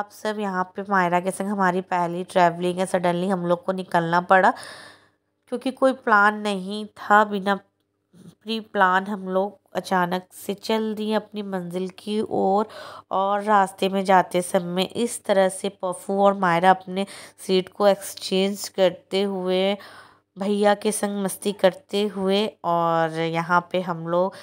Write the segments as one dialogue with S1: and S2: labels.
S1: आप सब यहाँ पे मायरा के संग हमारी पहली ट्रैवलिंग है सडनली हम लोग को निकलना पड़ा क्योंकि कोई प्लान नहीं था बिना प्री प्लान हम लोग अचानक से चल दिए अपनी मंजिल की ओर और, और रास्ते में जाते समय इस तरह से पफू और मायरा अपने सीट को एक्सचेंज करते हुए भैया के संग मस्ती करते हुए और यहाँ पे हम लोग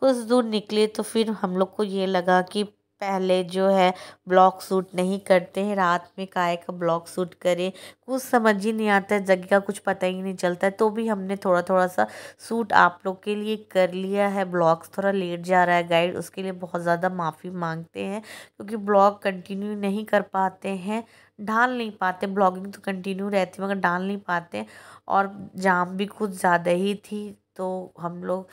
S1: कुछ दूर निकले तो फिर हम लोग को ये लगा कि पहले जो है ब्लॉक सूट नहीं करते हैं रात में काय का ब्लॉक सूट करें कुछ समझ ही नहीं आता है जगह का कुछ पता ही नहीं चलता है तो भी हमने थोड़ा थोड़ा सा सूट आप लोग के लिए कर लिया है ब्लॉग्स थोड़ा लेट जा रहा है गाइड उसके लिए बहुत ज़्यादा माफ़ी मांगते हैं क्योंकि ब्लॉग कंटिन्यू नहीं कर पाते हैं ढाल नहीं पाते ब्लॉगिंग तो कंटिन्यू रहती है मगर डाल नहीं पाते और जाम भी कुछ ज़्यादा ही थी तो हम लोग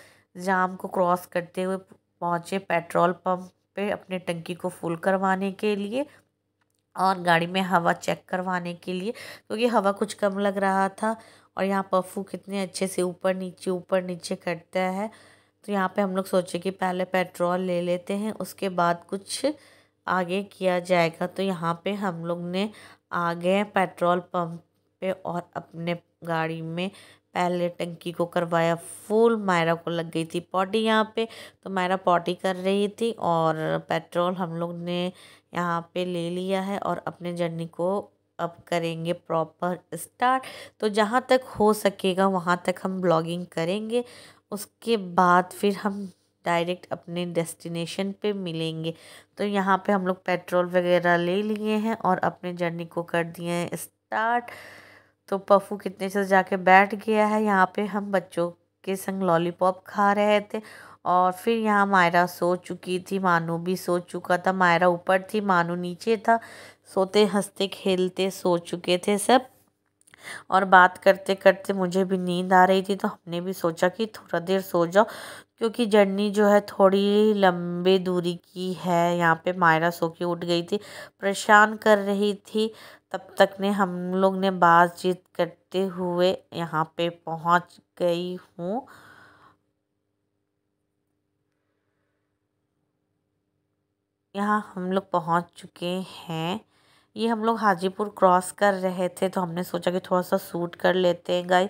S1: जाम को क्रॉस करते हुए पहुँचे पेट्रोल पम्प पे अपने टंकी को फुल करवाने के लिए और गाड़ी में हवा चेक करवाने के लिए क्योंकि तो हवा कुछ कम लग रहा था और यहाँ पफू कितने अच्छे से ऊपर नीचे ऊपर नीचे करता है तो यहाँ पे हम लोग सोचे कि पहले पेट्रोल ले लेते हैं उसके बाद कुछ आगे किया जाएगा तो यहाँ पे हम लोग ने आ गए पेट्रोल पंप पे और अपने गाड़ी में पहले टंकी को करवाया फुल मायरा को लग गई थी पॉटी यहाँ पे तो मायरा पॉटी कर रही थी और पेट्रोल हम लोग ने यहाँ पे ले लिया है और अपने जर्नी को अब करेंगे प्रॉपर स्टार्ट तो जहाँ तक हो सकेगा वहाँ तक हम ब्लॉगिंग करेंगे उसके बाद फिर हम डायरेक्ट अपने डेस्टिनेशन पे मिलेंगे तो यहाँ पे हम लोग पेट्रोल वगैरह ले लिए हैं और अपने जर्नी को कर दिए हैं स्टार्ट तो पफू कितने से जाके बैठ गया है यहाँ पे हम बच्चों के संग लॉलीपॉप खा रहे थे और फिर यहाँ मायरा सो चुकी थी मानू भी सो चुका था मायरा ऊपर थी मानू नीचे था सोते हंसते खेलते सो चुके थे सब और बात करते करते मुझे भी नींद आ रही थी तो हमने भी सोचा कि थोड़ा देर सो जाओ क्योंकि जर्नी जो है थोड़ी लंबे दूरी की है यहाँ पे मायरा सो के उठ गई थी परेशान कर रही थी तब तक ने हम लोग ने बातचीत करते हुए यहाँ पे पहुँच गई हूँ यहाँ हम लोग पहुँच चुके हैं ये हम लोग हाजीपुर क्रॉस कर रहे थे तो हमने सोचा कि थोड़ा सा सूट कर लेते हैं गाइस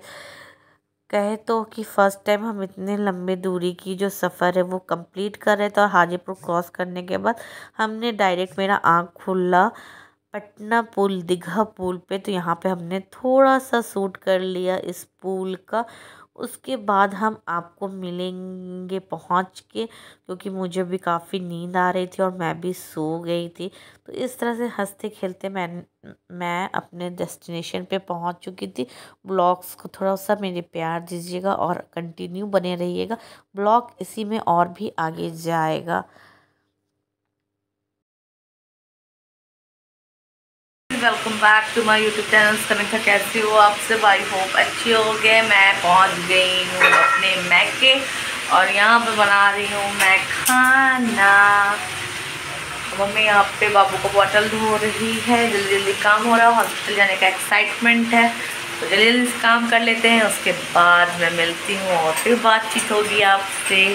S1: कहे तो कि फ़र्स्ट टाइम हम इतने लंबे दूरी की जो सफ़र है वो कंप्लीट कर रहे थे और हाजीपुर क्रॉस करने के बाद हमने डायरेक्ट मेरा आँख खुला पटना पुल दीघा पुल पे तो यहाँ पे हमने थोड़ा सा सूट कर लिया इस पुल का उसके बाद हम आपको मिलेंगे पहुँच के क्योंकि मुझे भी काफ़ी नींद आ रही थी और मैं भी सो गई थी तो इस तरह से हंसते खेलते मैं मैं अपने डेस्टिनेशन पे पहुँच चुकी थी ब्लॉग्स को थोड़ा सा मेरे प्यार दीजिएगा और कंटिन्यू बने रहिएगा ब्लॉग इसी में और भी आगे जाएगा welcome back to my YouTube channel Kanika कैसी हो आप सब आई होप अच्छी हो गए मैं पहुंच गई हूँ अपने मैक के और यहाँ पे बना रही हूँ मैं खाना मम्मी यहाँ पे बाबू को बॉटल धो रही है जल्दी जल्दी काम हो रहा है हॉस्पिटल जाने का एक्साइटमेंट है तो जल्दी जल्दी काम कर लेते हैं उसके बाद मैं मिलती हूँ और फिर बातचीत होगी आपसे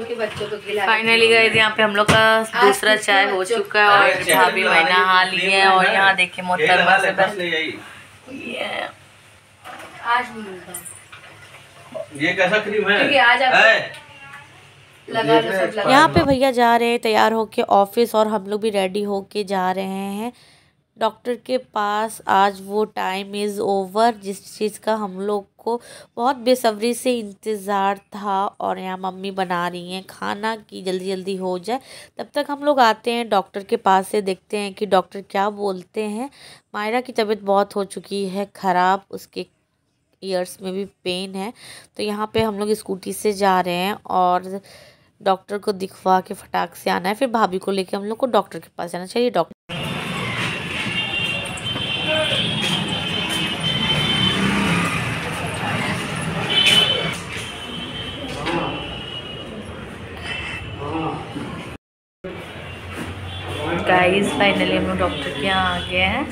S1: फाइनली गए यहाँ पे हम लोग का दूसरा चाय हो चुका है और भाभी महीना हाँ ली है और यहाँ देखे मोहतरमा ये कैसा क्रीम है आज यहाँ पे भैया जा रहे हैं तैयार होके ऑफिस और हम लोग भी रेडी होके जा रहे हैं डॉक्टर के पास आज वो टाइम इज़ ओवर जिस चीज़ का हम लोग को बहुत बेसब्री से इंतज़ार था और यहाँ मम्मी बना रही हैं खाना कि जल्दी जल्दी हो जाए तब तक हम लोग आते हैं डॉक्टर के पास से देखते हैं कि डॉक्टर क्या बोलते हैं मायरा की तबीयत बहुत हो चुकी है ख़राब उसके ईयर्स में भी पेन है तो यहाँ पे हम लोग स्कूटी से जा रहे हैं और डॉक्टर को दिखवा के फटाक से आना है फिर भाभी को लेके हम लोग को डॉक्टर के पास जाना चाहिए डॉक्टर गाइस फाइनली हम डॉक्टर के यहाँ आ गए हैं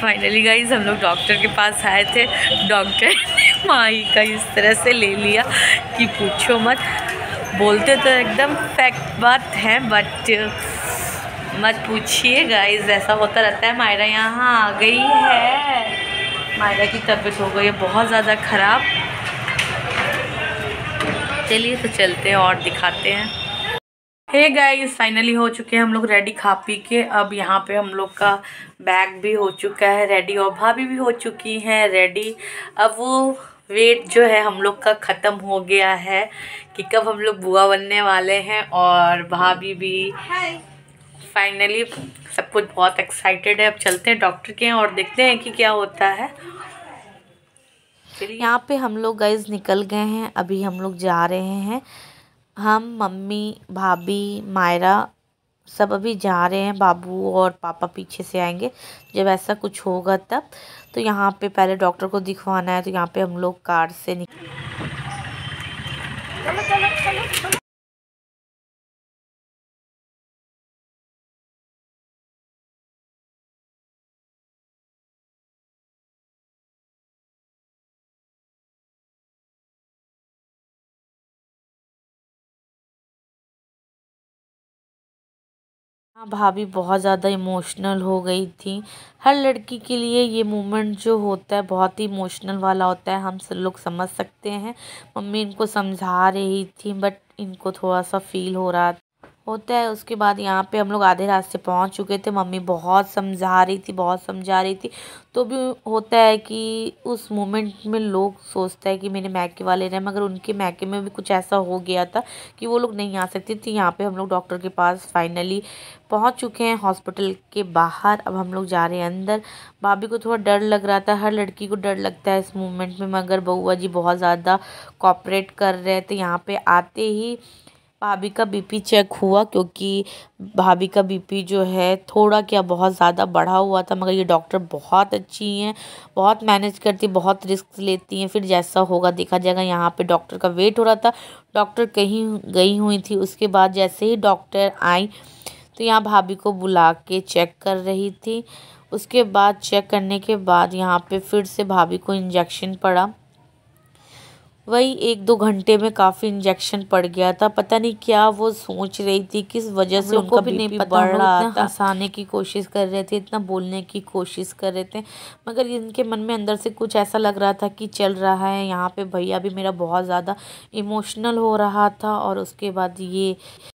S1: फाइनली गाइज हम लोग डॉक्टर के पास आए थे डॉक्टर ने माही का इस तरह से ले लिया कि पूछो मत बोलते तो एकदम फैक्ट बात है बट मत पूछिए गाइस ऐसा होता रहता है मायरा यहाँ आ गई है मायरा की तबीयत हो गई है बहुत ज़्यादा ख़राब चलिए तो चलते हैं और दिखाते हैं हे गाइस फाइनली हो चुके हैं हम लोग रेडी खा पी के अब यहाँ पे हम लोग का बैग भी हो चुका है रेडी और भाभी भी हो चुकी हैं रेडी अब वो वेट जो है हम लोग का ख़त्म हो गया है कि कब हम लोग बुआ बनने वाले हैं और भाभी भी फाइनली सब कुछ बहुत एक्साइटेड है अब चलते हैं डॉक्टर के यहाँ और देखते हैं कि क्या होता है यहाँ पे हम लोग गैस निकल गए हैं अभी हम लोग जा रहे हैं हम मम्मी भाभी मायरा सब अभी जा रहे हैं बाबू और पापा पीछे से आएंगे जब ऐसा कुछ होगा तब तो यहाँ पे पहले डॉक्टर को दिखवाना है तो यहाँ पे हम लोग कार से निकल हाँ भाभी बहुत ज़्यादा इमोशनल हो गई थी हर लड़की के लिए ये मोमेंट जो होता है बहुत ही इमोशनल वाला होता है हम सब लोग समझ सकते हैं मम्मी इनको समझा रही थी बट इनको थोड़ा सा फ़ील हो रहा होता है उसके बाद यहाँ पे हम लोग आधे रास्ते पहुँच चुके थे मम्मी बहुत समझा रही थी बहुत समझा रही थी तो भी होता है कि उस मोमेंट में लोग सोचते हैं कि मेरे मैके वाले रहे मगर उनके मैके में भी कुछ ऐसा हो गया था कि वो लोग नहीं आ सकते थे यहाँ पे हम लोग डॉक्टर के पास फाइनली पहुँच चुके हैं हॉस्पिटल के बाहर अब हम लोग जा रहे हैं अंदर भाभी को थोड़ा डर लग रहा था हर लड़की को डर लगता है इस मोमेंट में मगर बउआ जी बहुत ज़्यादा कॉपरेट कर रहे थे यहाँ पर आते ही भाभी का बीपी चेक हुआ क्योंकि भाभी का बीपी जो है थोड़ा क्या बहुत ज़्यादा बढ़ा हुआ था मगर ये डॉक्टर बहुत अच्छी हैं बहुत मैनेज करती बहुत रिस्क लेती हैं फिर जैसा होगा देखा जाएगा यहाँ पे डॉक्टर का वेट हो रहा था डॉक्टर कहीं गई हुई थी उसके बाद जैसे ही डॉक्टर आई तो यहाँ भाभी को बुला के चेक कर रही थी उसके बाद चेक करने के बाद यहाँ पर फिर से भाभी को इंजेक्शन पड़ा वही एक दो घंटे में काफ़ी इंजेक्शन पड़ गया था पता नहीं क्या वो सोच रही थी किस वजह से उनको भी नहीं पता बढ़ रहा था हंसाने की कोशिश कर रहे थे इतना बोलने की कोशिश कर रहे थे मगर इनके मन में अंदर से कुछ ऐसा लग रहा था कि चल रहा है यहाँ पे भैया भी मेरा बहुत ज़्यादा इमोशनल हो रहा था और उसके बाद ये